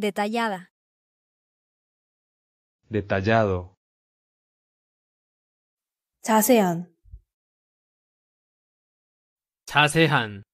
Detallada. Detallado. Chasean. Chasean.